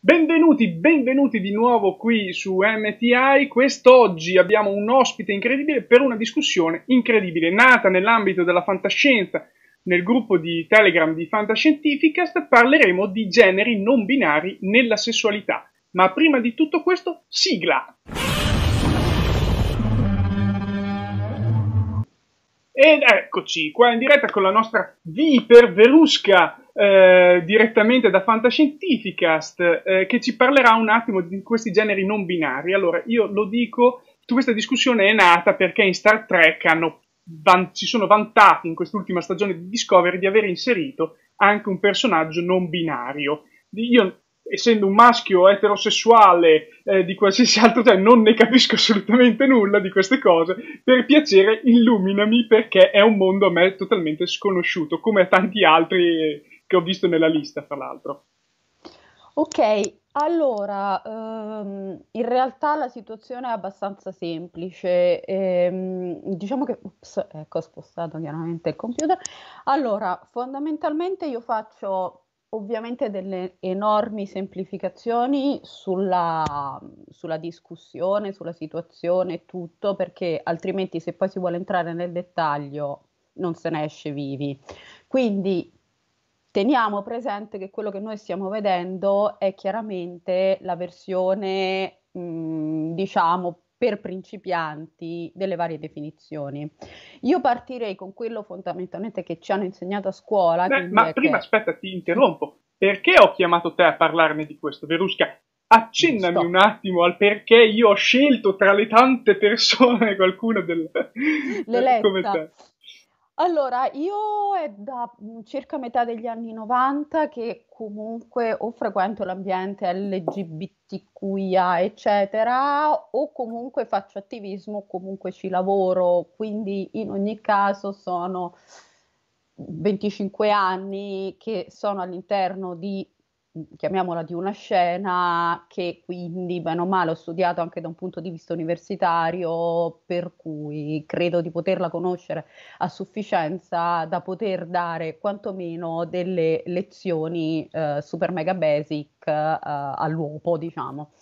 Benvenuti, benvenuti di nuovo qui su MTI. Quest'oggi abbiamo un ospite incredibile per una discussione incredibile, nata nell'ambito della fantascienza. Nel gruppo di Telegram di Fantascientificast parleremo di generi non binari nella sessualità. Ma prima di tutto questo, sigla! Ed eccoci qua in diretta con la nostra Viper Verusca eh, direttamente da Fantascientificast eh, che ci parlerà un attimo di questi generi non binari. Allora, io lo dico, questa discussione è nata perché in Star Trek hanno, van, ci sono vantati in quest'ultima stagione di Discovery di aver inserito anche un personaggio non binario. Io essendo un maschio eterosessuale eh, di qualsiasi altro genere, cioè, non ne capisco assolutamente nulla di queste cose. Per piacere, illuminami perché è un mondo a me totalmente sconosciuto, come a tanti altri che ho visto nella lista, fra l'altro. Ok, allora, ehm, in realtà la situazione è abbastanza semplice. Ehm, diciamo che, ops, ecco, ho spostato chiaramente il computer. Allora, fondamentalmente io faccio ovviamente delle enormi semplificazioni sulla, sulla, discussione, sulla situazione, e tutto, perché altrimenti se poi si vuole entrare nel dettaglio non se ne esce vivi. Quindi teniamo presente che quello che noi stiamo vedendo è chiaramente la versione, mh, diciamo, per principianti delle varie definizioni. Io partirei con quello fondamentalmente che ci hanno insegnato a scuola. Beh, ma prima che... aspetta, ti interrompo. Perché ho chiamato te a parlarne di questo, Verusca? Accennami Sto. un attimo al perché io ho scelto tra le tante persone qualcuno del... come te. Allora, io è da mm, circa metà degli anni 90 che comunque o frequento l'ambiente LGBTQIA, eccetera, o comunque faccio attivismo, comunque ci lavoro, quindi in ogni caso sono 25 anni che sono all'interno di chiamiamola di una scena che quindi bene o male ho studiato anche da un punto di vista universitario, per cui credo di poterla conoscere a sufficienza da poter dare quantomeno delle lezioni eh, super mega basic eh, all'uopo, diciamo.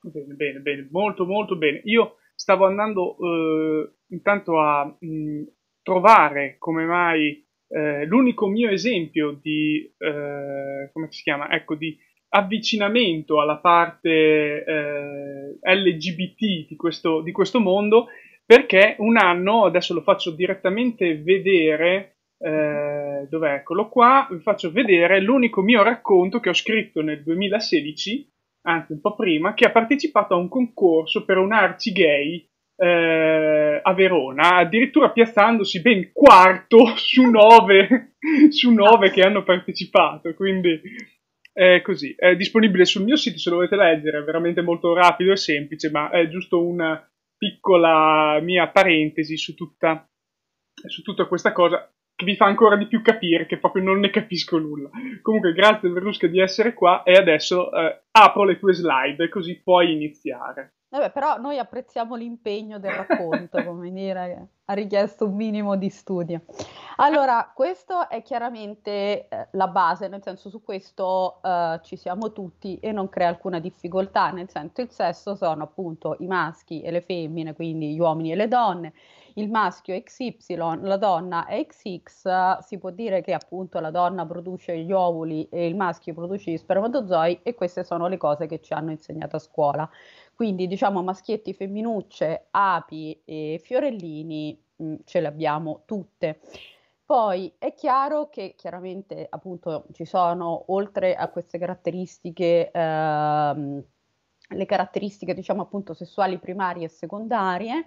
Bene, bene, bene, molto molto bene. Io stavo andando eh, intanto a mh, mm, trovare come mai eh, l'unico mio esempio di, eh, come si chiama? Ecco, di avvicinamento alla parte eh, LGBT di questo, di questo, mondo perché un anno, adesso lo faccio direttamente vedere, eh, dov'è? Eccolo qua, vi faccio vedere l'unico mio racconto che ho scritto nel 2016, anzi un po' prima, che ha partecipato a un concorso per un arci gay eh, a Verona, addirittura piazzandosi ben quarto su nove, su nove che hanno partecipato, quindi è eh, così. È disponibile sul mio sito se lo volete leggere, è veramente molto rapido e semplice, ma è giusto una piccola mia parentesi su tutta, su tutta questa cosa che vi fa ancora di più capire che proprio non ne capisco nulla. Comunque grazie Verlusca di essere qua e adesso eh, apro le tue slide così puoi iniziare. Vabbè, però noi apprezziamo l'impegno del racconto, come dire, ha richiesto un minimo di studio. Allora, questa è chiaramente eh, la base, nel senso su questo eh, ci siamo tutti e non crea alcuna difficoltà, nel senso il sesso sono appunto i maschi e le femmine, quindi gli uomini e le donne, il maschio è XY, la donna è XX, si può dire che appunto la donna produce gli ovuli e il maschio produce gli spermatozoi e queste sono le cose che ci hanno insegnato a scuola. Quindi diciamo maschietti, femminucce, api e fiorellini mh, mm, ce le abbiamo tutte. Poi è chiaro che chiaramente appunto ci sono oltre a queste caratteristiche ehm, le caratteristiche diciamo appunto sessuali primarie e secondarie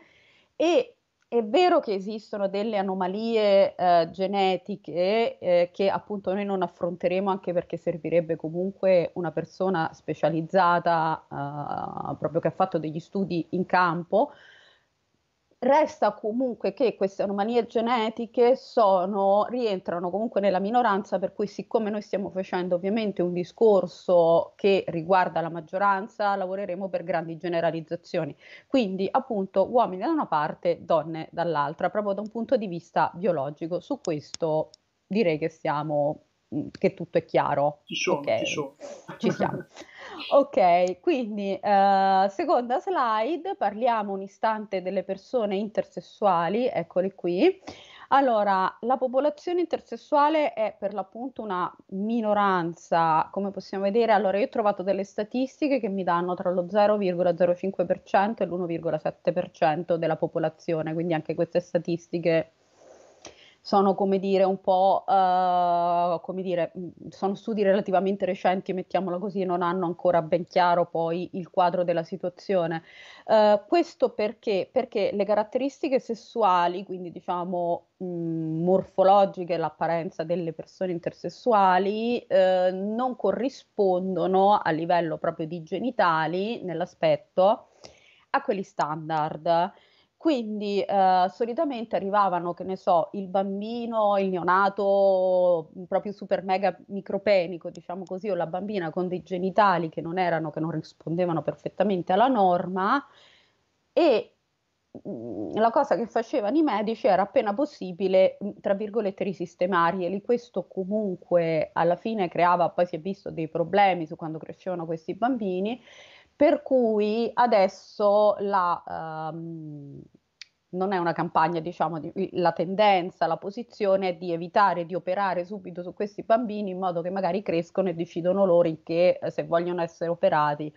e è vero che esistono delle anomalie eh, genetiche eh, che appunto noi non affronteremo anche perché servirebbe comunque una persona specializzata eh, proprio che ha fatto degli studi in campo, Resta comunque che queste anomalie genetiche sono, rientrano comunque nella minoranza, per cui siccome noi stiamo facendo ovviamente un discorso che riguarda la maggioranza, lavoreremo per grandi generalizzazioni. Quindi appunto uomini da una parte, donne dall'altra, proprio da un punto di vista biologico. Su questo direi che siamo, mm, che tutto è chiaro. Ci sono, okay. ci sono. Ci siamo. Ok, quindi eh, seconda slide, parliamo un istante delle persone intersessuali, eccole qui. Allora, la popolazione intersessuale è per l'appunto una minoranza, come possiamo vedere, allora io ho trovato delle statistiche che mi danno tra lo 0,05% e l'1,7% della popolazione, quindi anche queste statistiche sono come dire un po' uh, come dire, sono studi relativamente recenti, mettiamola così, non hanno ancora ben chiaro poi il quadro della situazione. Uh, questo perché? Perché le caratteristiche sessuali, quindi diciamo mh, morfologiche, l'apparenza delle persone intersessuali, uh, non corrispondono a livello proprio di genitali nell'aspetto a quelli standard. Quindi eh, solitamente arrivavano, che ne so, il bambino, il neonato proprio super mega micropenico, diciamo così, o la bambina con dei genitali che non erano, che non rispondevano perfettamente alla norma e mh, mm, la cosa che facevano i medici era appena possibile, mm, tra virgolette, risistemarli. E Questo comunque alla fine creava, poi si è visto, dei problemi su quando crescevano questi bambini per cui adesso la, um, non è una campagna, diciamo, di, la tendenza, la posizione è di evitare di operare subito su questi bambini in modo che magari crescono e decidono loro che eh, se vogliono essere operati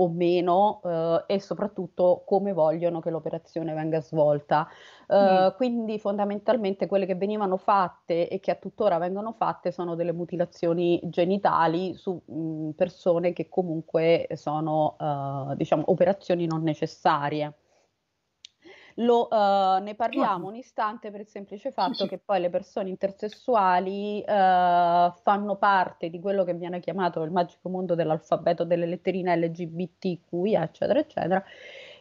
o meno eh, e soprattutto come vogliono che l'operazione venga svolta. Eh, mm. Quindi fondamentalmente quelle che venivano fatte e che a tuttora vengono fatte sono delle mutilazioni genitali su mh, mm, persone che comunque sono eh, diciamo operazioni non necessarie. Lo, uh, ne parliamo un istante per il semplice fatto che poi le persone intersessuali uh, fanno parte di quello che viene chiamato il magico mondo dell'alfabeto delle letterine LGBTQIA, eccetera, eccetera,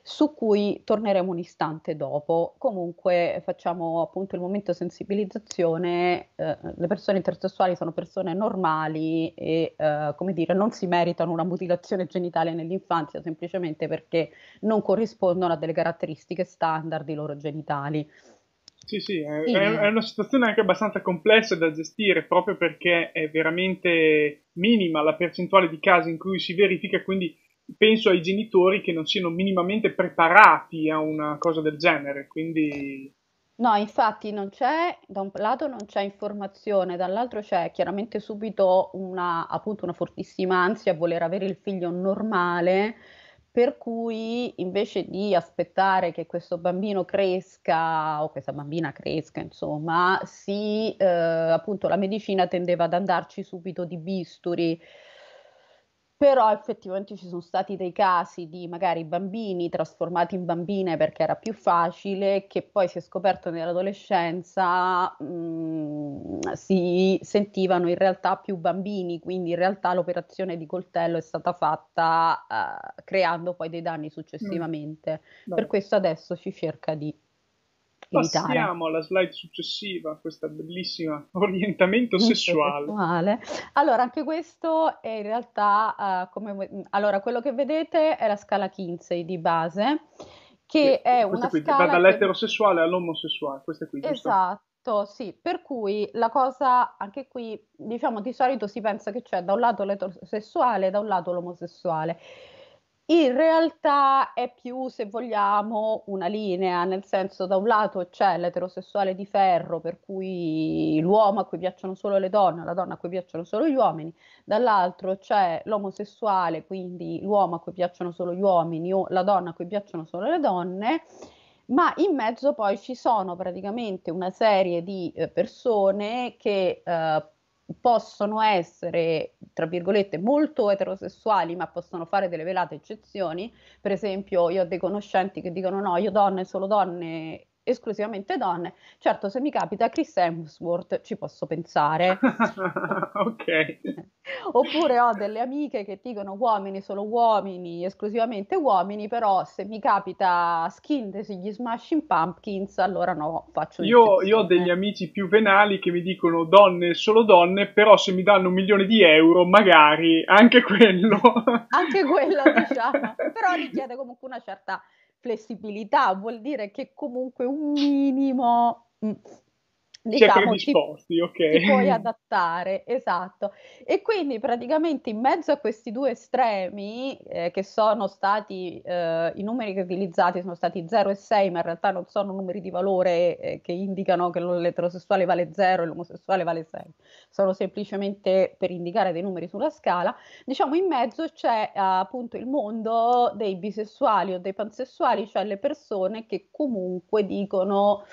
su cui torneremo un istante dopo. Comunque facciamo appunto il momento sensibilizzazione, eh, le persone intersessuali sono persone normali e eh, come dire non si meritano una mutilazione genitale nell'infanzia semplicemente perché non corrispondono a delle caratteristiche standard dei loro genitali. Sì, sì, è, sì. è una situazione anche abbastanza complessa da gestire proprio perché è veramente minima la percentuale di casi in cui si verifica, quindi penso ai genitori che non siano minimamente preparati a una cosa del genere, quindi... No, infatti non c'è, da un lato non c'è informazione, dall'altro c'è chiaramente subito una, appunto una fortissima ansia a voler avere il figlio normale, per cui invece di aspettare che questo bambino cresca o questa bambina cresca, insomma, si, eh, appunto la medicina tendeva ad andarci subito di bisturi però effettivamente ci sono stati dei casi di magari bambini trasformati in bambine perché era più facile, che poi si è scoperto nell'adolescenza mh, mm, si sentivano in realtà più bambini, quindi in realtà l'operazione di coltello è stata fatta uh, creando poi dei danni mm. successivamente. No. Per questo adesso si cerca di Passiamo alla slide successiva, questa bellissima orientamento sessuale. sessuale. Allora, anche questo è in realtà, uh, come, allora, quello che vedete è la scala Kinsey di base, che sì, è una qui, scala... Va dall'eterosessuale che... all'omosessuale, questa qui, giusto? Esatto. Sì, per cui la cosa anche qui, diciamo, di solito si pensa che c'è da un lato l'eterosessuale e da un lato l'omosessuale. In realtà è più, se vogliamo, una linea, nel senso da un lato c'è l'eterosessuale di ferro, per cui l'uomo a cui piacciono solo le donne, la donna a cui piacciono solo gli uomini, dall'altro c'è l'omosessuale, quindi l'uomo a cui piacciono solo gli uomini o la donna a cui piacciono solo le donne, ma in mezzo poi ci sono praticamente una serie di eh, persone che eh, possono essere, tra virgolette, molto eterosessuali, ma possono fare delle velate eccezioni. Per esempio, io ho dei conoscenti che dicono no, io donne, solo donne esclusivamente donne. Certo, se mi capita Chris Hemsworth ci posso pensare. ok. Oppure ho delle amiche che dicono uomini, solo uomini, esclusivamente uomini, però se mi capita Skin gli Smashing Pumpkins, allora no, faccio io, io ho degli amici più venali che mi dicono donne, solo donne, però se mi danno un milione di euro, magari anche quello. anche quello, diciamo, però richiede comunque una certa flessibilità, vuol dire che comunque un minimo mm, diciamo, ti, okay. ti puoi adattare, esatto. E quindi praticamente in mezzo a questi due estremi, eh, che sono stati, eh, i numeri che utilizzati sono stati 0 e 6, ma in realtà non sono numeri di valore eh, che indicano che l'eterosessuale vale 0 e l'omosessuale vale 6, sono semplicemente per indicare dei numeri sulla scala, diciamo in mezzo c'è eh, appunto il mondo dei bisessuali o dei pansessuali, cioè le persone che comunque dicono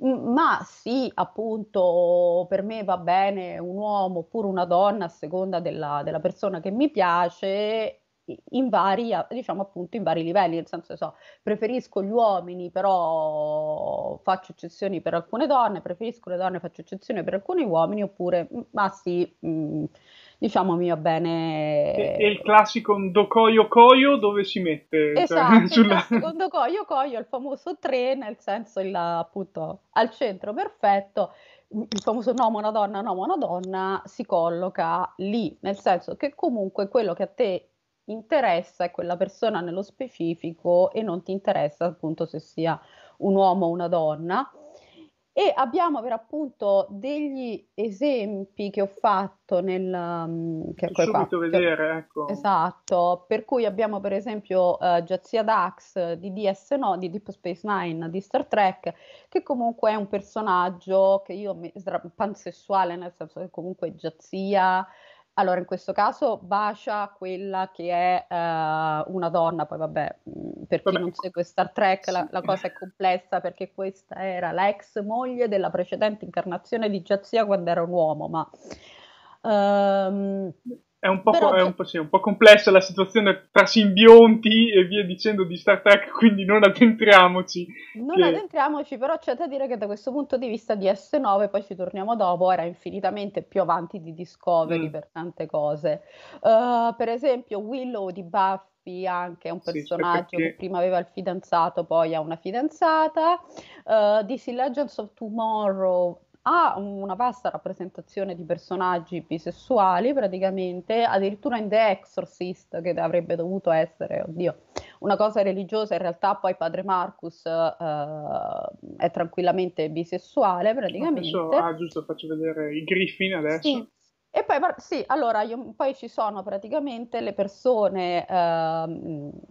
Mm, ma sì, appunto, per me va bene un uomo oppure una donna a seconda della, della persona che mi piace in vari, diciamo appunto, in vari livelli, nel senso so, preferisco gli uomini, però faccio eccezioni per alcune donne, preferisco le donne, faccio eccezioni per alcuni uomini, oppure mm, ma sì, mh, mm, diciamo mi va bene... E, e il classico Ndokoyo Koyo dove si mette? Cioè, esatto, cioè, sulla... il classico Ndokoyo Koyo, il famoso 3, nel senso il, appunto al centro perfetto, il famoso no una donna, no una donna si colloca lì, nel senso che comunque quello che a te interessa è quella persona nello specifico e non ti interessa appunto se sia un uomo o una donna e abbiamo per appunto degli esempi che ho fatto nel... Mm, che Subito fatto. Cioè, vedere, ecco. Esatto, per cui abbiamo per esempio uh, Jazia Dax di DS9, di Deep Space Nine, di Star Trek, che comunque è un personaggio che io, mi, pansessuale, nel senso che comunque Jazia allora, in questo caso bacia quella che è uh, una donna, poi vabbè, mm, per chi vabbè. non segue Star Trek la, la, cosa è complessa perché questa era l'ex moglie della precedente incarnazione di Jazia quando era un uomo, ma... Um, è, un po, co- è un, po', sì, un po', complessa la situazione tra simbionti e via dicendo di Star Trek, quindi non addentriamoci. Non che... addentriamoci, però c'è da dire che da questo punto di vista ds 9 poi ci torniamo dopo, era infinitamente più avanti di Discovery mm. per tante cose. Uh, per esempio Willow di Buffy anche, è un personaggio sì, perché... che prima aveva il fidanzato, poi ha una fidanzata. Uh, di Legends of Tomorrow ha una vasta rappresentazione di personaggi bisessuali, praticamente, addirittura in The Exorcist, che avrebbe dovuto essere, oddio, una cosa religiosa, in realtà poi padre Marcus uh, è tranquillamente bisessuale, ah, praticamente. Adesso, ah, giusto, faccio vedere i Griffin adesso. Sì. E poi, sì, allora, io, poi ci sono praticamente le persone, uh,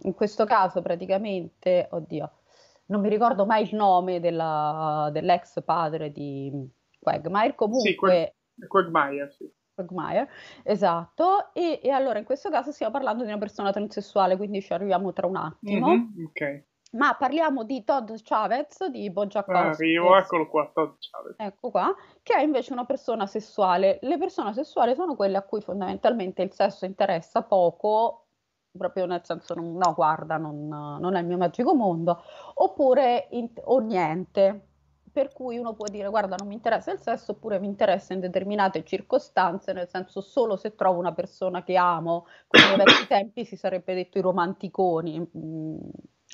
in questo caso praticamente, oddio, non mi ricordo mai il nome della, dell'ex padre di, Quagmire comunque... Sì, Quagmire, sì. Quagmire, esatto. E, e, allora in questo caso stiamo parlando di una persona transessuale, quindi ci arriviamo tra un attimo. Mm-hmm, ok. Ma parliamo di Todd Chavez di Bojack ah, Horseman. arrivo, eccolo qua, Todd Chavez. Ecco qua, che è invece una persona sessuale. Le persone sessuali sono quelle a cui fondamentalmente il sesso interessa poco, proprio nel senso non, no guarda, non, non, è il mio magico mondo, oppure in, o niente per cui uno può dire guarda non mi interessa il sesso oppure mi interessa in determinate circostanze, nel senso solo se trovo una persona che amo, come ai vecchi tempi si sarebbe detto i romanticoni, mm,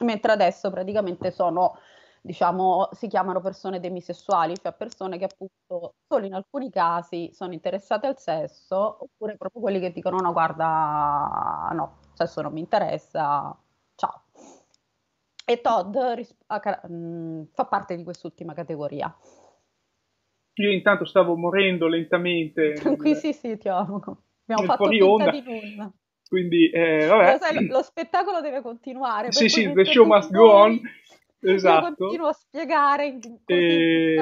mentre adesso praticamente sono, diciamo, si chiamano persone demisessuali, cioè persone che appunto solo in alcuni casi sono interessate al sesso, oppure proprio quelli che dicono no guarda no, sesso non mi interessa, e Todd ris- a- mh, mm, fa parte di quest'ultima categoria. Io intanto stavo morendo lentamente. Qui sì, sì, ti amo. Abbiamo fatto finta onda. di nulla. Quindi, eh, lo, sai, lo, spettacolo deve continuare. Sì, sì, the show must go on esatto. continuo a spiegare in e...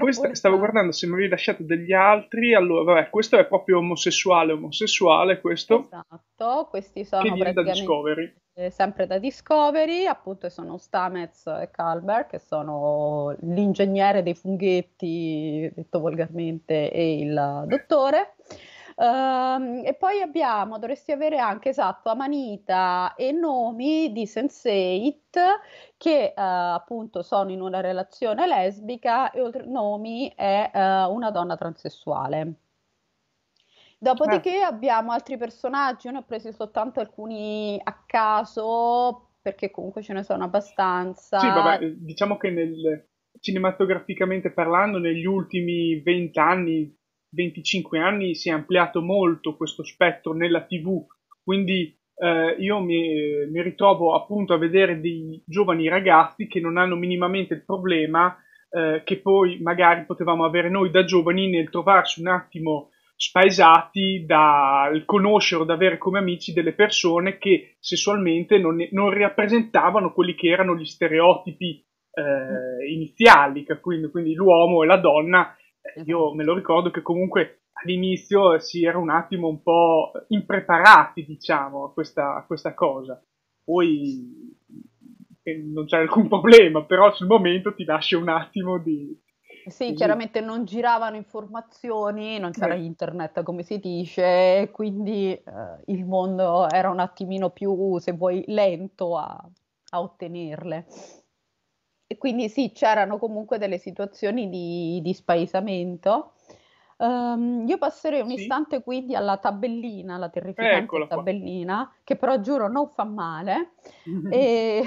Questa, stavo guardando se mi avevi lasciato degli altri. Allora, vabbè, questo è proprio omosessuale, omosessuale questo. Esatto, questi sono che viene da Discovery. Eh, sempre da Discovery, appunto sono Stamets e Calber, che sono l'ingegnere dei funghetti, detto volgarmente, e il dottore. Um, e poi abbiamo, dovresti avere anche, esatto, Amanita e nomi di Sensei che uh, appunto sono in una relazione lesbica e oltre nomi è uh, una donna transessuale. Dopodiché eh. abbiamo altri personaggi, ne ho presi soltanto alcuni a caso perché comunque ce ne sono abbastanza. Sì, vabbè, diciamo che nel, cinematograficamente parlando negli ultimi vent'anni 25 anni si è ampliato molto questo spettro nella TV, quindi eh, io mi, mi, ritrovo appunto a vedere dei giovani ragazzi che non hanno minimamente il problema eh, che poi magari potevamo avere noi da giovani nel trovarci un attimo spaesati dal conoscere o da avere come amici delle persone che sessualmente non, non rappresentavano quelli che erano gli stereotipi eh, iniziali, quindi, quindi l'uomo e la donna eh, io esatto. me lo ricordo che comunque all'inizio si era un attimo un po' impreparati, diciamo, a questa, a questa cosa. Poi eh, non c'è alcun problema, però sul momento ti lascia un attimo di... Sì, di... chiaramente non giravano informazioni, non c'era eh. internet come si dice, quindi eh, il mondo era un attimino più, se vuoi, lento a, a ottenerle. E quindi sì, c'erano comunque delle situazioni di, di spaesamento. Um, io passerei un sì. istante quindi alla tabellina, la terrificante Eccola tabellina, qua. che però giuro non fa male. e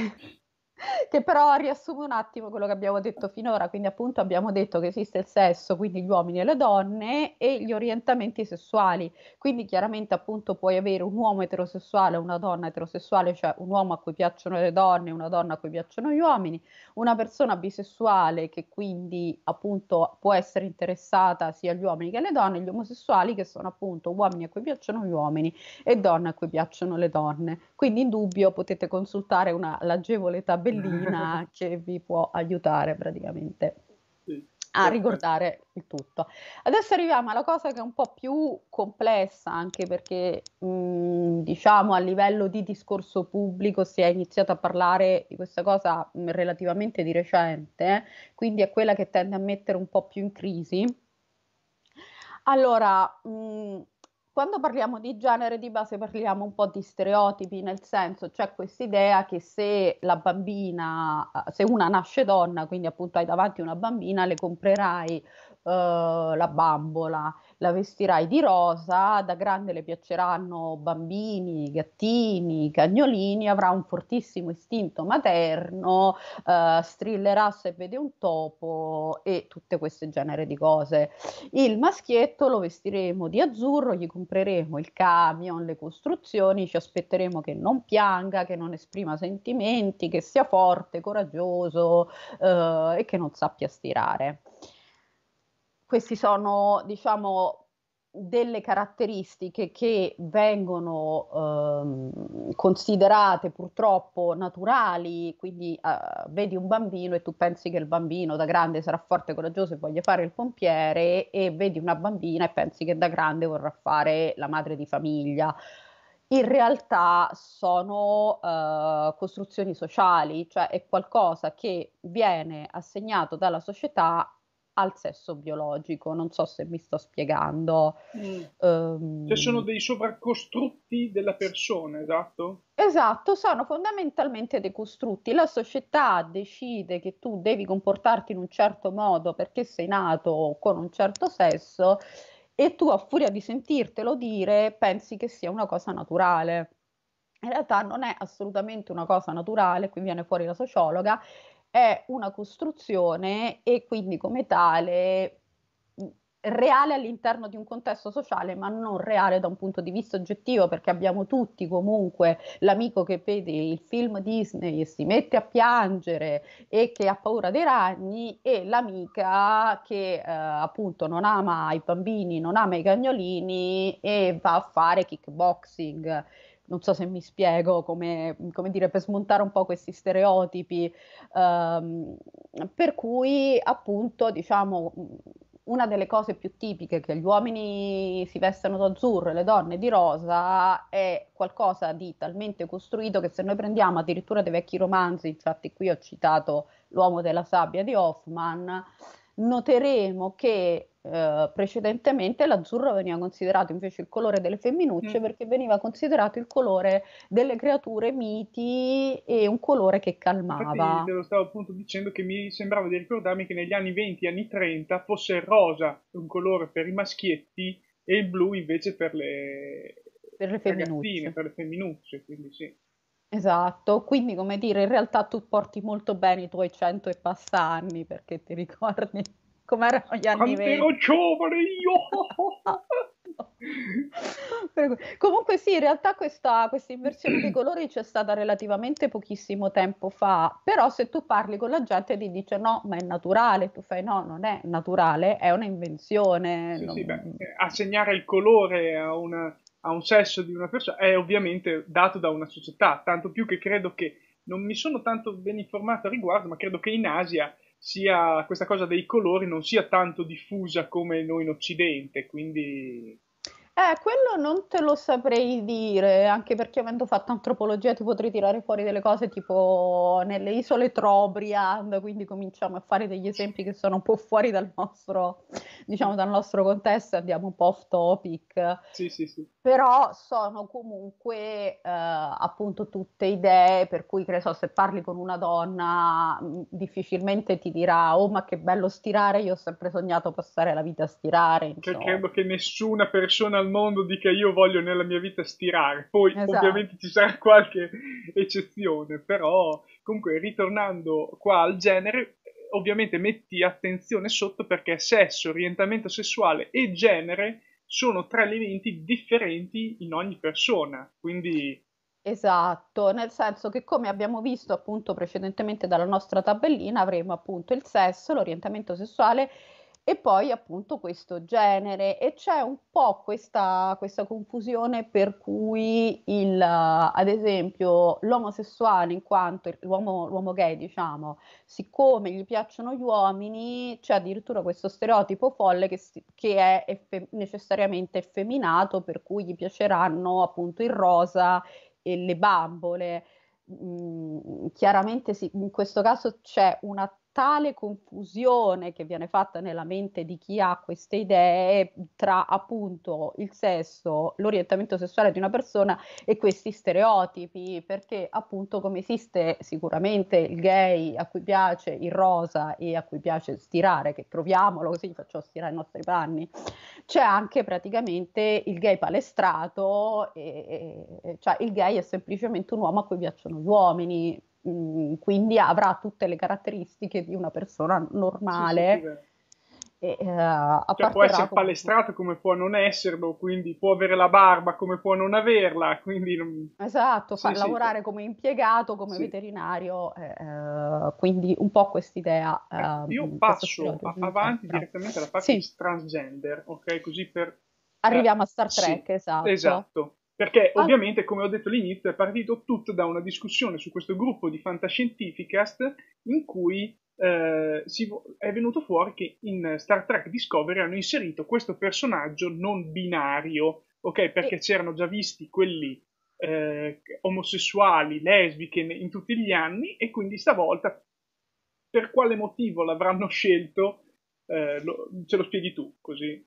che però riassume un attimo quello che abbiamo detto finora, quindi appunto abbiamo detto che esiste il sesso, quindi gli uomini e le donne e gli orientamenti sessuali, quindi chiaramente appunto puoi avere un uomo eterosessuale, una donna eterosessuale, cioè un uomo a cui piacciono le donne, una donna a cui piacciono gli uomini, una persona bisessuale che quindi appunto può essere interessata sia agli uomini che alle donne, gli omosessuali che sono appunto uomini a cui piacciono gli uomini e donne a cui piacciono le donne, quindi in dubbio potete consultare una, l'agevole tabella tabellina che vi può aiutare praticamente a certo. ricordare il tutto. Adesso arriviamo alla cosa che è un po' più complessa, anche perché mh, mm, diciamo a livello di discorso pubblico si è iniziato a parlare di questa cosa mh, mm, relativamente di recente, eh? quindi è quella che tende a mettere un po' più in crisi. Allora, mh, mm, quando parliamo di genere di base parliamo un po' di stereotipi, nel senso c'è questa idea che se la bambina, eh, se una nasce donna, quindi appunto hai davanti una bambina, le comprerai eh, la bambola la vestirai di rosa, da grande le piaceranno bambini, gattini, cagnolini, avrà un fortissimo istinto materno, eh, strillerà se vede un topo e tutte queste genere di cose. Il maschietto lo vestiremo di azzurro, gli compreremo il camion, le costruzioni, ci aspetteremo che non pianga, che non esprima sentimenti, che sia forte, coraggioso eh, e che non sappia stirare queste sono, diciamo, delle caratteristiche che vengono ehm, considerate purtroppo naturali, quindi eh, vedi un bambino e tu pensi che il bambino da grande sarà forte e coraggioso e voglia fare il pompiere e vedi una bambina e pensi che da grande vorrà fare la madre di famiglia. In realtà sono eh, costruzioni sociali, cioè è qualcosa che viene assegnato dalla società al sesso biologico. Non so se mi sto spiegando. Mm. Um... Cioè sono dei sovracostrutti della persona, esatto? Esatto, sono fondamentalmente dei costrutti. La società decide che tu devi comportarti in un certo modo perché sei nato con un certo sesso e tu a furia di sentirtelo dire pensi che sia una cosa naturale. In realtà non è assolutamente una cosa naturale, qui viene fuori la sociologa, è una costruzione e quindi come tale reale all'interno di un contesto sociale, ma non reale da un punto di vista oggettivo, perché abbiamo tutti comunque l'amico che vede il film Disney e si mette a piangere e che ha paura dei ragni e l'amica che eh, appunto non ama i bambini, non ama i cagnolini e va a fare kickboxing non so se mi spiego come, come dire, per smontare un po' questi stereotipi, ehm, per cui appunto diciamo una delle cose più tipiche che gli uomini si vestano d'azzurro e le donne di rosa è qualcosa di talmente costruito che se noi prendiamo addirittura dei vecchi romanzi, infatti qui ho citato L'uomo della sabbia di Hoffman, noteremo che eh, precedentemente l'azzurro veniva considerato invece il colore delle femminucce mm. perché veniva considerato il colore delle creature miti e un colore che calmava. Infatti, te lo stavo appunto dicendo che mi sembrava di ricordarmi che negli anni 20 e anni 30 fosse il rosa un colore per i maschietti e il blu invece per le, per le femminucce. Per le femminucce quindi sì. Esatto, quindi come dire, in realtà tu porti molto bene i tuoi cento e passa anni perché ti ricordi come erano gli anni venti. ero giovane io! Comunque sì, in realtà questa, questa inversione di colori c'è stata relativamente pochissimo tempo fa, però se tu parli con la gente ti dice no, ma è naturale, tu fai no, non è naturale, è un'invenzione. Sì, non... sì, beh, eh, assegnare il colore a, una, a un sesso di una persona è ovviamente dato da una società, tanto più che credo che, non mi sono tanto ben informato a riguardo, ma credo che in Asia sia, questa cosa dei colori non sia tanto diffusa come noi in Occidente, quindi eh, quello non te lo saprei dire, anche perché avendo fatto antropologia ti potrei tirare fuori delle cose tipo nelle isole Trobriand, quindi cominciamo a fare degli esempi che sono un po' fuori dal nostro, diciamo, dal nostro contesto, andiamo un po' off topic. Sì, sì, sì. Però sono comunque eh, appunto tutte idee per cui, che ne so, se parli con una donna mm, difficilmente ti dirà "Oh, ma che bello stirare, io ho sempre sognato passare la vita a stirare". Cioè, insomma. Cioè, credo che nessuna persona al mondo dica io voglio nella mia vita stirare. Poi esatto. ovviamente ci sarà qualche eccezione, però comunque ritornando qua al genere, ovviamente metti attenzione sotto perché sesso, orientamento sessuale e genere sono tre elementi differenti in ogni persona, quindi Esatto, nel senso che come abbiamo visto appunto precedentemente dalla nostra tabellina avremo appunto il sesso, l'orientamento sessuale e poi appunto questo genere e c'è un po' questa, questa confusione per cui il, ad esempio l'omosessuale in quanto l'uomo, l'uomo, gay diciamo siccome gli piacciono gli uomini c'è addirittura questo stereotipo folle che, che è effe, necessariamente effeminato per cui gli piaceranno appunto il rosa e le bambole Mm, chiaramente sì, in questo caso c'è una tale confusione che viene fatta nella mente di chi ha queste idee tra appunto il sesso, l'orientamento sessuale di una persona e questi stereotipi, perché appunto come esiste sicuramente il gay a cui piace il rosa e a cui piace stirare, che troviamolo così gli faccio stirare i nostri panni, c'è anche praticamente il gay palestrato, e, e, cioè il gay è semplicemente un uomo a cui piacciono gli uomini, Mm, quindi avrà tutte le caratteristiche di una persona normale. Sì, sì, e, uh, cioè, può essere palestrato come può non esserlo, quindi può avere la barba come può non averla. Non... Esatto, sì, lavorare come impiegato, come veterinario, eh, eh, quindi un po' quest'idea. Eh, ehm, io passo avanti direttamente alla parte transgender, ok? Così per arriviamo a Star Trek, sì, esatto. esatto. Perché ah. ovviamente, come ho detto all'inizio, è partito tutto da una discussione su questo gruppo di fantascientificast in cui eh, si, è venuto fuori che in Star Trek Discovery hanno inserito questo personaggio non binario, ok? Perché e... c'erano già visti quelli eh, omosessuali, lesbiche in tutti gli anni e quindi stavolta per quale motivo l'avranno scelto eh, lo, ce lo spieghi tu così.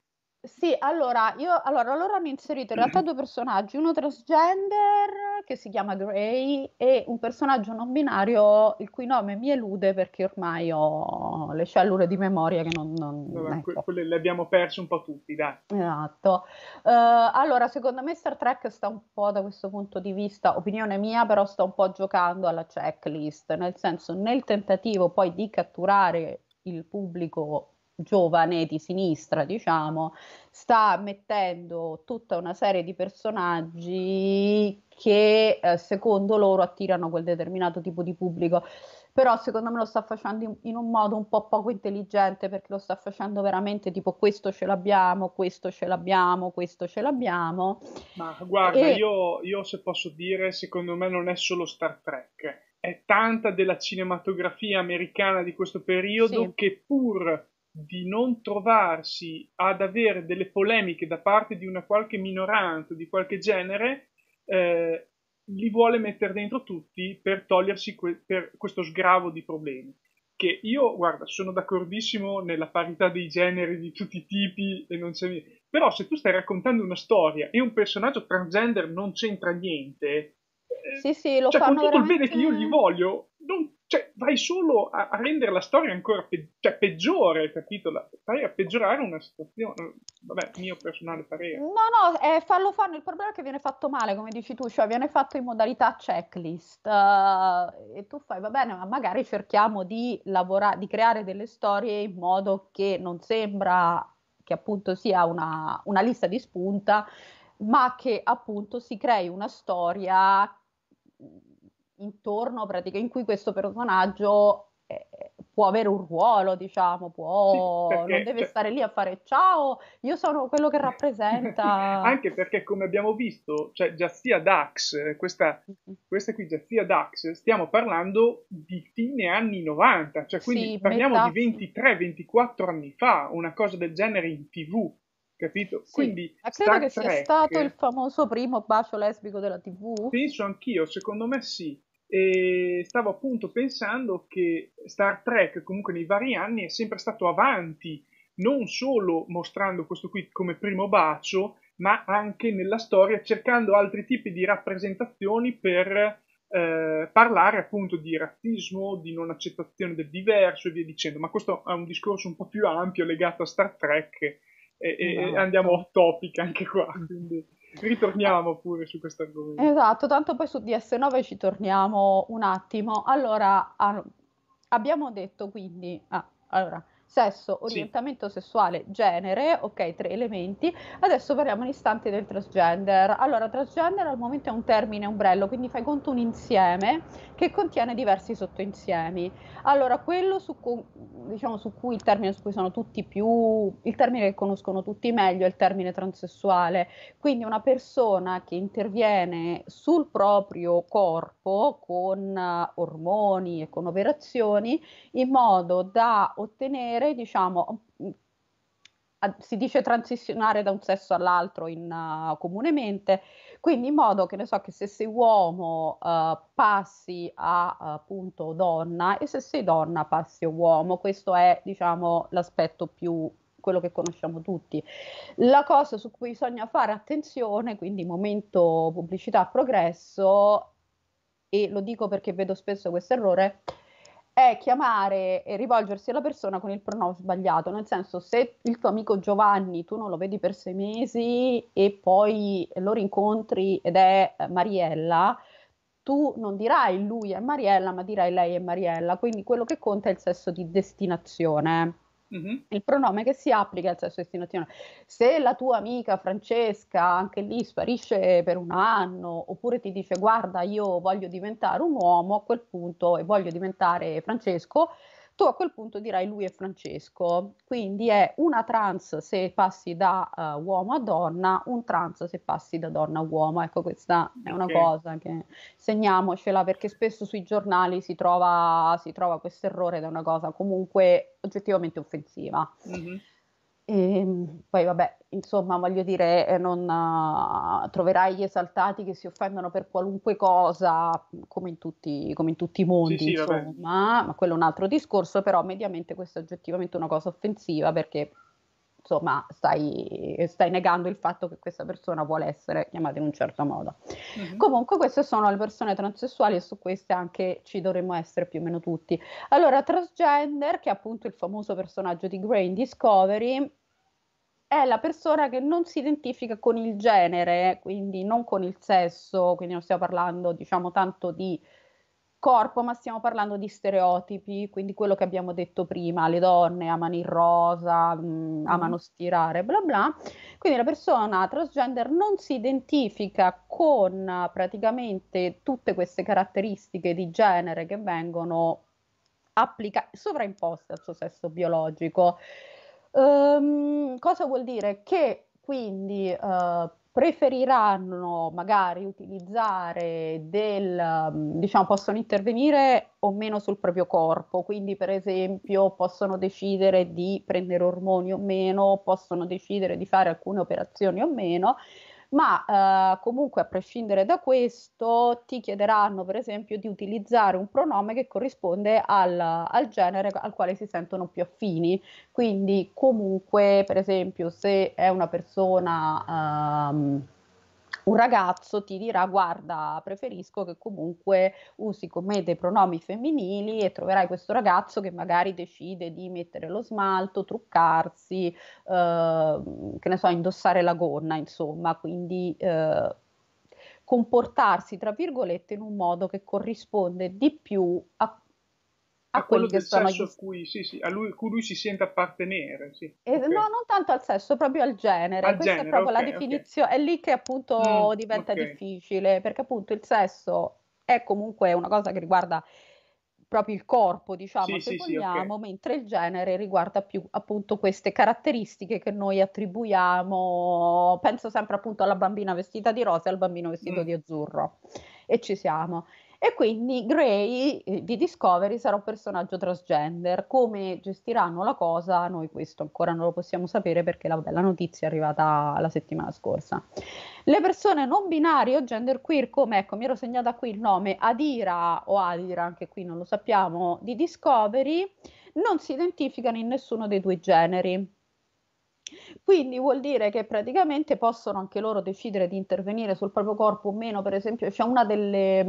Sì, allora, io, allora loro hanno inserito in realtà mm. due personaggi, uno transgender che si chiama Gray e un personaggio non binario il cui nome mi elude perché ormai ho le cellule di memoria che non... non allora, ecco. que- le abbiamo perse un po' tutti, dai. Esatto. Uh, allora, secondo me Star Trek sta un po' da questo punto di vista, opinione mia, però sta un po' giocando alla checklist, nel senso nel tentativo poi di catturare il pubblico giovane di sinistra, diciamo, sta mettendo tutta una serie di personaggi che eh, secondo loro attirano quel determinato tipo di pubblico. Però secondo me lo sta facendo in, un modo un po' poco intelligente perché lo sta facendo veramente tipo questo ce l'abbiamo, questo ce l'abbiamo, questo ce l'abbiamo. Ma guarda, e... io, io se posso dire, secondo me non è solo Star Trek, è tanta della cinematografia americana di questo periodo sì. che pur di non trovarsi ad avere delle polemiche da parte di una qualche minoranza, di qualche genere, eh, li vuole mettere dentro tutti per togliersi que- per questo sgravo di problemi. Che io, guarda, sono d'accordissimo nella parità dei generi di tutti i tipi e non c'è niente. Però se tu stai raccontando una storia e un personaggio transgender non c'entra niente, eh, sì, sì, lo cioè, fanno con tutto veramente... il bene che io gli voglio, non cioè, vai solo a, a rendere la storia ancora pe- cioè, peggiore, capito? La, vai a peggiorare una situazione. Vabbè, mio personale parere. No, no, eh, fallo farlo. Il problema è che viene fatto male, come dici tu, cioè viene fatto in modalità checklist. Uh, e tu fai, va bene, ma magari cerchiamo di lavorare, di creare delle storie in modo che non sembra che appunto sia una, una lista di spunta, ma che appunto si crei una storia intorno, pratica, in cui questo personaggio eh, può avere un ruolo, diciamo, può, sì, non deve stare lì a fare ciao, io sono quello che rappresenta. Anche perché, come abbiamo visto, cioè sia Dax, questa, questa qui sia Dax, stiamo parlando di fine anni 90, cioè quindi sì, parliamo metà... di 23-24 anni fa, una cosa del genere in tv capito? Sì, Quindi credo Star che Trek... sia stato il famoso primo bacio lesbico della TV. Penso anch'io, secondo me sì e stavo appunto pensando che Star Trek comunque nei vari anni è sempre stato avanti, non solo mostrando questo qui come primo bacio, ma anche nella storia cercando altri tipi di rappresentazioni per eh, parlare appunto di razzismo, di non accettazione del diverso e via dicendo, ma questo è un discorso un po' più ampio legato a Star Trek e, no. Esatto. andiamo off topic anche qua. Quindi ritorniamo pure su questo argomento. Esatto, tanto poi su DS9 ci torniamo un attimo. Allora, ah, abbiamo detto quindi... Ah, allora, sesso, orientamento sì. sessuale, genere, ok, tre elementi. Adesso parliamo un istante del transgender. Allora, transgender al momento è un termine ombrello, quindi fai conto un insieme che contiene diversi sottoinsiemi. Allora, quello su cui, diciamo, su cui il termine su cui sono tutti più, il termine che conoscono tutti meglio è il termine transessuale, quindi una persona che interviene sul proprio corpo con eh, ormoni e con operazioni in modo da ottenere genere, diciamo, mm, si dice transizionare da un sesso all'altro in, uh, comunemente, quindi in modo che ne so che se sei uomo uh, passi a appunto donna e se sei donna passi a uomo, questo è diciamo l'aspetto più quello che conosciamo tutti. La cosa su cui bisogna fare attenzione, quindi momento pubblicità progresso e lo dico perché vedo spesso questo errore, è chiamare e rivolgersi alla persona con il pronome sbagliato, nel senso se il tuo amico Giovanni tu non lo vedi per sei mesi e poi lo rincontri ed è eh, Mariella, tu non dirai lui è Mariella, ma dirai lei è Mariella, quindi quello che conta è il sesso di destinazione. Mm-hmm. Il pronome che si applica al sesso destinativo. Se la tua amica Francesca anche lì sparisce per un anno oppure ti dice guarda io voglio diventare un uomo a quel punto e voglio diventare Francesco, tu a quel punto dirai lui è Francesco, quindi è una trans se passi da uh, uomo a donna, un trans se passi da donna a uomo, ecco questa è una okay. cosa che segniamocela perché spesso sui giornali si trova, si trova questo errore ed è una cosa comunque oggettivamente offensiva. Mm-hmm. E ehm, poi vabbè, insomma, voglio dire, eh, non, uh, troverai gli esaltati che si offendono per qualunque cosa, come in tutti, come in tutti i mondi, sì, insomma, ma quello è un altro discorso, però mediamente questo è oggettivamente una cosa offensiva perché insomma stai, stai, negando il fatto che questa persona vuole essere chiamata in un certo modo. Mm-hmm. Comunque queste sono le persone transessuali e su queste anche ci dovremmo essere più o meno tutti. Allora, transgender, che è appunto il famoso personaggio di Grey in Discovery, è la persona che non si identifica con il genere, quindi non con il sesso, quindi non stiamo parlando diciamo tanto di corpo, ma stiamo parlando di stereotipi, quindi quello che abbiamo detto prima, le donne amano il rosa, mh, mm, amano mm. stirare, bla bla. Quindi la persona transgender non si identifica con praticamente tutte queste caratteristiche di genere che vengono applicate, sovraimposte al suo sesso biologico. Um, cosa vuol dire? Che quindi uh, preferiranno magari utilizzare del, mm, diciamo, possono intervenire o meno sul proprio corpo, quindi per esempio possono decidere di prendere ormoni o meno, possono decidere di fare alcune operazioni o meno ma eh, comunque a prescindere da questo ti chiederanno per esempio di utilizzare un pronome che corrisponde al, al genere al quale si sentono più affini, quindi comunque per esempio se è una persona... Ehm, un ragazzo ti dirà guarda preferisco che comunque usi con me dei pronomi femminili e troverai questo ragazzo che magari decide di mettere lo smalto, truccarsi, eh, che ne so, indossare la gonna, insomma, quindi eh, comportarsi tra virgolette in un modo che corrisponde di più a a, a quelli che sono sesso gli... cui, sì, sì, a lui, cui lui si sente appartenere. Sì. Eh, okay. No, non tanto al sesso, proprio al genere. Al Questa genere, è proprio okay, la definizione, okay. è lì che appunto mm, diventa difficile, perché appunto il sesso è comunque una cosa che riguarda proprio il corpo, diciamo, sì, se sì, vogliamo, sì, okay. mentre il genere riguarda più appunto queste caratteristiche che noi attribuiamo, penso sempre appunto alla bambina vestita di rosa e al bambino vestito mm. di azzurro. E ci siamo. E quindi Gray eh, di Discovery sarà un personaggio transgender. Come gestiranno la cosa? Noi questo ancora non lo possiamo sapere perché la bella notizia è arrivata la settimana scorsa. Le persone non binarie o genderqueer, come ecco, mi ero segnata qui il nome Adira o Adira, anche qui non lo sappiamo, di Discovery, non si identificano in nessuno dei due generi. Quindi vuol dire che praticamente possono anche loro decidere di intervenire sul proprio corpo o meno, per esempio, c'è una delle,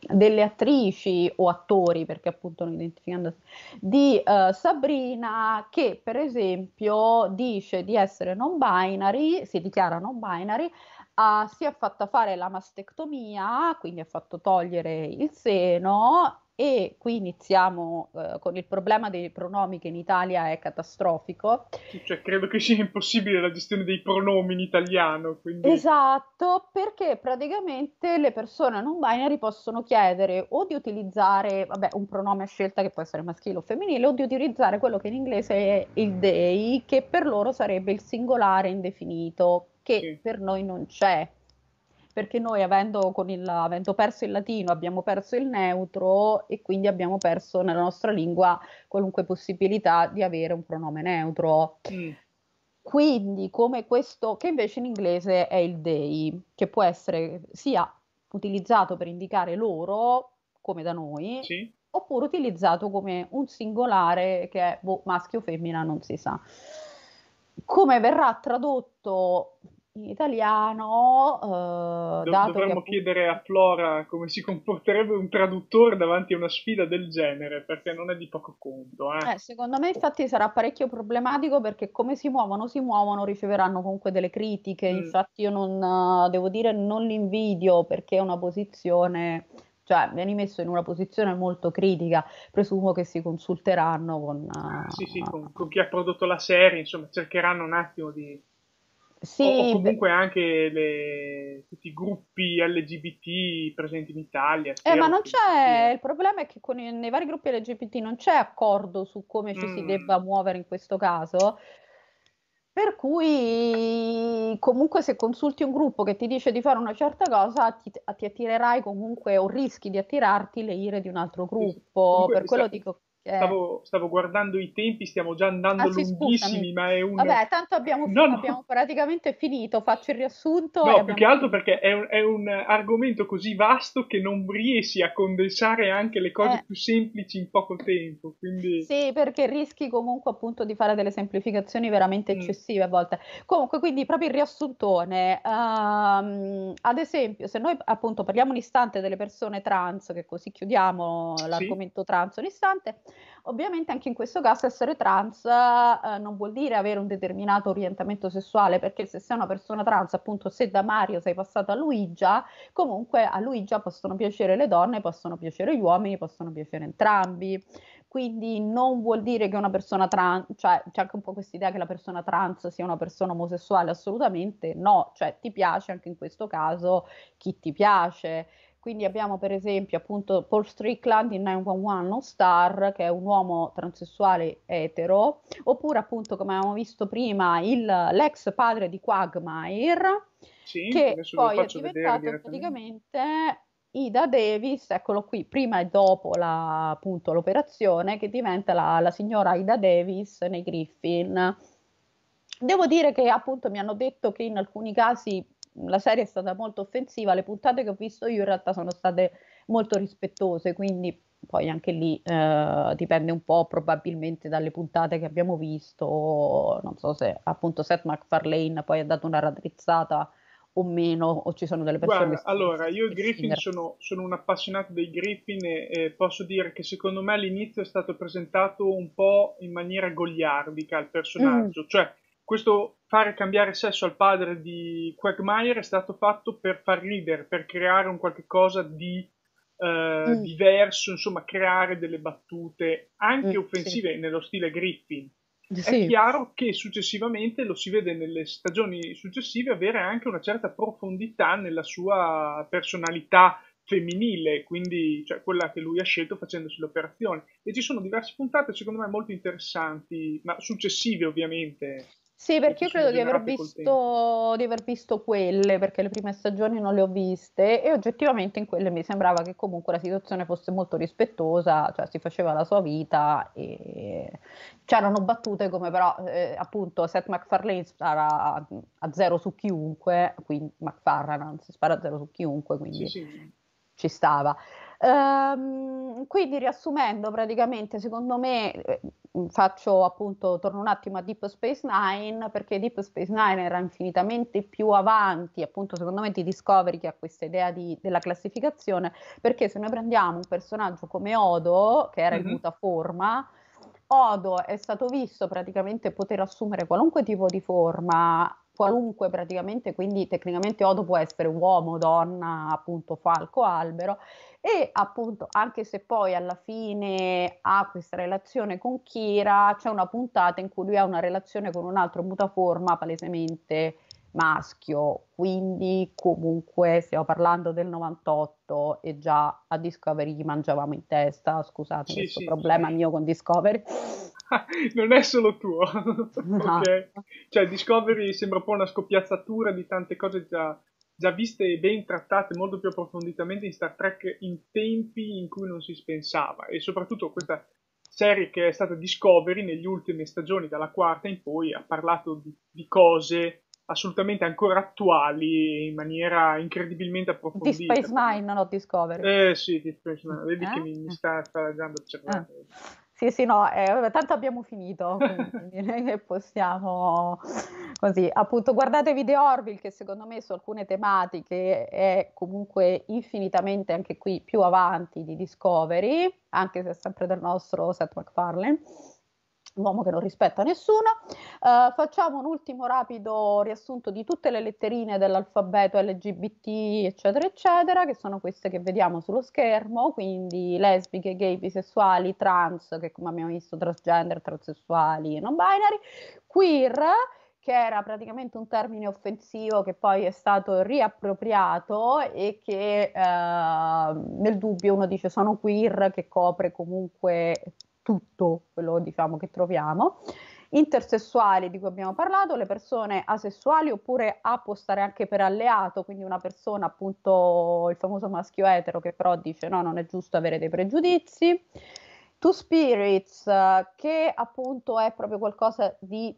delle, attrici o attori, perché appunto non identificando, di uh, Sabrina che per esempio dice di essere non binary, si dichiara non binary, uh, si è fatta fare la mastectomia, quindi ha fatto togliere il seno e qui iniziamo eh, con il problema dei pronomi che in Italia è catastrofico. Cioè, credo che sia impossibile la gestione dei pronomi in italiano. Quindi... Esatto, perché praticamente le persone non binary possono chiedere o di utilizzare vabbè, un pronome a scelta che può essere maschile o femminile o di utilizzare quello che in inglese è il mm. they, che per loro sarebbe il singolare indefinito che sì. per noi non c'è, perché noi avendo, il, avendo, perso il latino abbiamo perso il neutro e quindi abbiamo perso nella nostra lingua qualunque possibilità di avere un pronome neutro. Sì. Quindi come questo, che invece in inglese è il they, che può essere sia utilizzato per indicare loro, come da noi, sì. oppure utilizzato come un singolare che è boh, maschio o femmina, non si sa come verrà tradotto in italiano. Eh, Do- dovremmo che... chiedere a Flora come si comporterebbe un traduttore davanti a una sfida del genere, perché non è di poco conto. Eh. Eh, secondo me, infatti, sarà parecchio problematico perché come si muovono, si muovono, riceveranno comunque delle critiche. Mm. Infatti, io non eh, devo dire non l'invidio perché è una posizione. Cioè, vieni messo in una posizione molto critica, presumo che si consulteranno con... Uh... Sì, sì, eh, con, con chi ha prodotto la serie, insomma, cercheranno un attimo di, sì, o, o comunque anche le, tutti i gruppi LGBT presenti in Italia. Eh, ma non c'è, il problema è che con, nei vari gruppi LGBT non c'è accordo su come ci mm. si debba muovere in questo caso. Per cui comunque se consulti un gruppo che ti dice di fare una certa cosa, ti, ti attirerai comunque o rischi di attirarti le ire di un altro gruppo. Comunque, per quello sa, dico... Eh. Stavo, stavo, guardando i tempi, stiamo già andando ah, lunghissimi, sì, ma è un... Vabbè, tanto abbiamo, no, no. abbiamo, praticamente finito, faccio il riassunto. No, più abbiamo... che altro perché è un, è un, argomento così vasto che non riesci a condensare anche le cose eh. più semplici in poco tempo, quindi... Sì, perché rischi comunque appunto di fare delle semplificazioni veramente mm. eccessive mm. a volte. Comunque, quindi proprio il riassuntone, um, ad esempio, se noi appunto parliamo un istante delle persone trans, che così chiudiamo l'argomento sì. trans un istante... Ovviamente anche in questo caso essere trans eh, non vuol dire avere un determinato orientamento sessuale, perché se sei una persona trans, appunto se da Mario sei passata a Luigia, comunque a Luigia possono piacere le donne, possono piacere gli uomini, possono piacere entrambi. Quindi non vuol dire che una persona trans, cioè c'è anche un po' questa idea che la persona trans sia una persona omosessuale, assolutamente no, cioè ti piace anche in questo caso chi ti piace. Quindi abbiamo per esempio appunto Paul Strickland in 911 All Star, che è un uomo transessuale etero, oppure appunto come abbiamo visto prima il, l'ex padre di Quagmire, sì, che poi è diventato praticamente Ida Davis, eccolo qui, prima e dopo la, appunto, l'operazione, che diventa la, la signora Ida Davis nei Griffin. Devo dire che appunto mi hanno detto che in alcuni casi la serie è stata molto offensiva, le puntate che ho visto io in realtà sono state molto rispettose, quindi poi anche lì eh, dipende un po' probabilmente dalle puntate che abbiamo visto, non so se appunto Seth MacFarlane poi ha dato una raddrizzata o meno, o ci sono delle persone... Guarda, allora, io Griffin sono, sono, un appassionato dei Griffin e eh, posso dire che secondo me all'inizio è stato presentato un po' in maniera goliardica il personaggio, mm. cioè questo fare cambiare sesso al padre di Quagmire è stato fatto per far ridere, per creare un qualche cosa di eh, mm. diverso, insomma, creare delle battute anche mm, offensive sì. nello stile Griffin. Sì. È chiaro che successivamente lo si vede nelle stagioni successive avere anche una certa profondità nella sua personalità femminile, quindi cioè, quella che lui ha scelto facendosi l'operazione. E ci sono diverse puntate, secondo me, molto interessanti, ma successive ovviamente. Sì, perché io credo di aver, visto, di aver, visto, quelle, perché le prime stagioni non le ho viste e oggettivamente in quelle mi sembrava che comunque la situazione fosse molto rispettosa, cioè si faceva la sua vita e c'erano battute come però eh, appunto Seth MacFarlane spara a, a zero su chiunque, quindi MacFarlane si spara a zero su chiunque, quindi sì, sì. ci stava. Ehm, quindi riassumendo praticamente, secondo me, eh, faccio appunto, torno un attimo a Deep Space Nine, perché Deep Space Nine era infinitamente più avanti, appunto secondo me di Discovery che ha questa idea di, della classificazione, perché se noi prendiamo un personaggio come Odo, che era mm-hmm. in mutaforma, Odo è stato visto praticamente poter assumere qualunque tipo di forma qualunque praticamente, quindi tecnicamente Odo può essere uomo, donna, appunto falco, albero e appunto anche se poi alla fine ha questa relazione con Kira, c'è una puntata in cui lui ha una relazione con un altro mutaforma palesemente maschio, quindi comunque stiamo parlando del 98 e già a Discovery gli mangiavamo in testa, scusate sì, questo sì, problema sì. mio con Discovery. non è solo tuo. No. okay? Cioè, Discovery sembra un po' una scoppiazzatura di tante cose già, già viste e ben trattate molto più approfonditamente in Star Trek in tempi in cui non si spensava. E soprattutto questa serie che è stata Discovery negli ultimi stagioni, dalla quarta in poi, ha parlato di, di cose assolutamente ancora attuali in maniera incredibilmente approfondita. Di Space Nine, non ho Discovery. Eh sì, di Space Nine, vedi eh? che mi, mi sta, sta il cervello. Eh. Sì, sì, no, eh, vabbè, tanto abbiamo finito, direi che possiamo così. Appunto, guardatevi The Orville, che secondo me su alcune tematiche è comunque infinitamente anche qui più avanti di Discovery, anche se è sempre del nostro Seth MacFarlane un uomo che non rispetta nessuno. Uh, facciamo un ultimo rapido riassunto di tutte le letterine dell'alfabeto LGBT, eccetera, eccetera, che sono queste che vediamo sullo schermo, quindi lesbiche, gay, bisessuali, trans, che come abbiamo visto transgender, transessuali e non binary, queer, che era praticamente un termine offensivo che poi è stato riappropriato e che eh, nel dubbio uno dice sono queer che copre comunque tutto quello diciamo, che troviamo. Intersessuali di cui abbiamo parlato, le persone asessuali oppure A può stare anche per alleato, quindi una persona appunto il famoso maschio etero che però dice no, non è giusto avere dei pregiudizi. Two Spirits, che appunto è proprio qualcosa di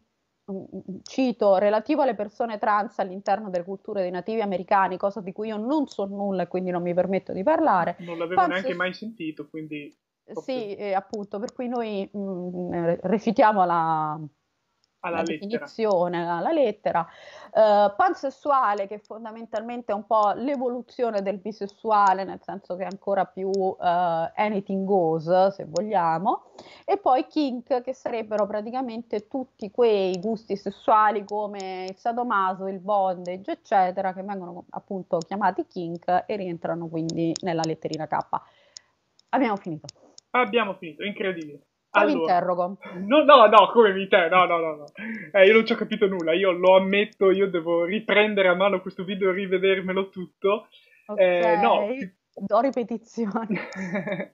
mm, mm, mm, cito, relativo alle persone trans all'interno delle culture dei nativi americani, cosa di cui io non so nulla e quindi non mi permetto di parlare. Non l'avevo Panzes- neanche mai sentito, quindi sì, eh, appunto, per cui noi mh, mm, eh, recitiamo la, alla la lettera. definizione, alla lettera. Uh, pansessuale che fondamentalmente è un po' l'evoluzione del bisessuale, nel senso che è ancora più uh, anything goes, se vogliamo. E poi kink, che sarebbero praticamente tutti quei gusti sessuali come il sadomaso, il bondage, eccetera, che vengono appunto chiamati kink e rientrano quindi nella letterina K. Abbiamo finito. Abbiamo finito, incredibile. Allora, mi interrogo. No, no, no, come mi te? No, no, no, no. Eh, io non ci ho capito nulla, io lo ammetto, io devo riprendere a mano questo video e rivedermelo tutto. Okay. Eh, no, Do ripetizione.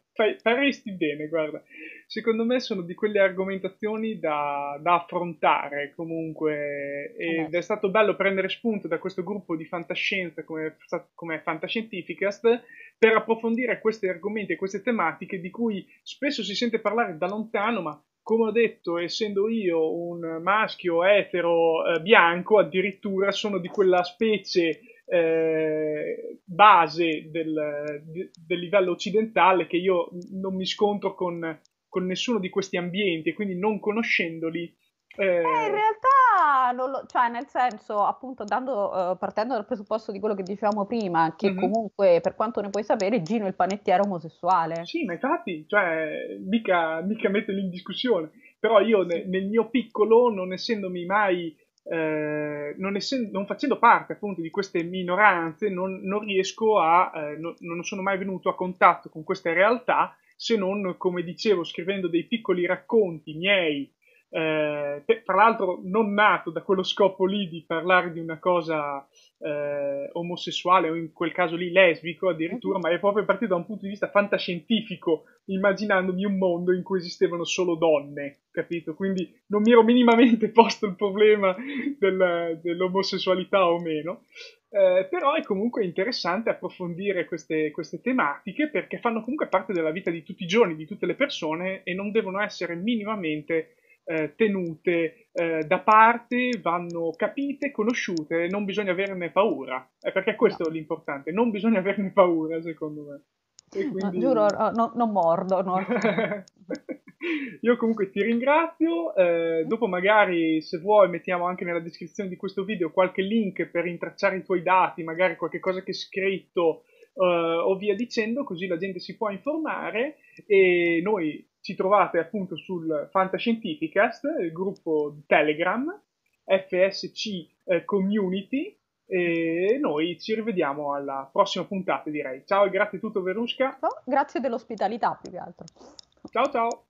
Fai, faresti bene, guarda. Secondo me sono di quelle argomentazioni da, da affrontare comunque eh ed eh. è stato bello prendere spunto da questo gruppo di fantascienza come, come Fantascientificast per approfondire questi argomenti e queste tematiche di cui spesso si sente parlare da lontano ma come ho detto, essendo io un maschio etero eh, bianco, addirittura sono di quella specie eh, base del, del, livello occidentale che io non mi scontro con, con, nessuno di questi ambienti e quindi non conoscendoli. Eh... eh in realtà, lo, cioè nel senso, appunto, dando, uh, partendo dal presupposto di quello che dicevamo prima, che mm-hmm. comunque, per quanto ne puoi sapere, Gino il panettiere omosessuale. Sì, ma infatti, cioè, mica, mica metterli in discussione. Però io ne, nel mio piccolo, non essendomi mai eh, non, essendo, non, facendo parte appunto di queste minoranze, non, non riesco a, eh, no, non sono mai venuto a contatto con queste realtà se non, come dicevo, scrivendo dei piccoli racconti miei eh, che, tra l'altro non nato da quello scopo lì di parlare di una cosa eh, omosessuale o in quel caso lì lesbico addirittura, ma è proprio partito da un punto di vista fantascientifico, immaginandomi un mondo in cui esistevano solo donne, capito? Quindi non mi ero minimamente posto il problema del, dell'omosessualità o meno. Eh, però è comunque interessante approfondire queste, queste, tematiche perché fanno comunque parte della vita di tutti i giorni, di tutte le persone e non devono essere minimamente eh, tenute eh, da parte, vanno capite, conosciute, non bisogna averne paura, eh, perché questo è l'importante, non bisogna averne paura secondo me. Quindi... giuro, no, non mordo. No. Io comunque ti ringrazio, eh, mm. dopo magari se vuoi mettiamo anche nella descrizione di questo video qualche link per intracciare i tuoi dati, magari qualche cosa che hai scritto uh, o via dicendo, così la gente si può informare e noi ci trovate appunto sul Fantascientificast, il gruppo Telegram, FSC eh, Community e noi ci rivediamo alla prossima puntata direi. Ciao e grazie tutto Verusca. Ciao, grazie dell'ospitalità più che altro. Ciao ciao.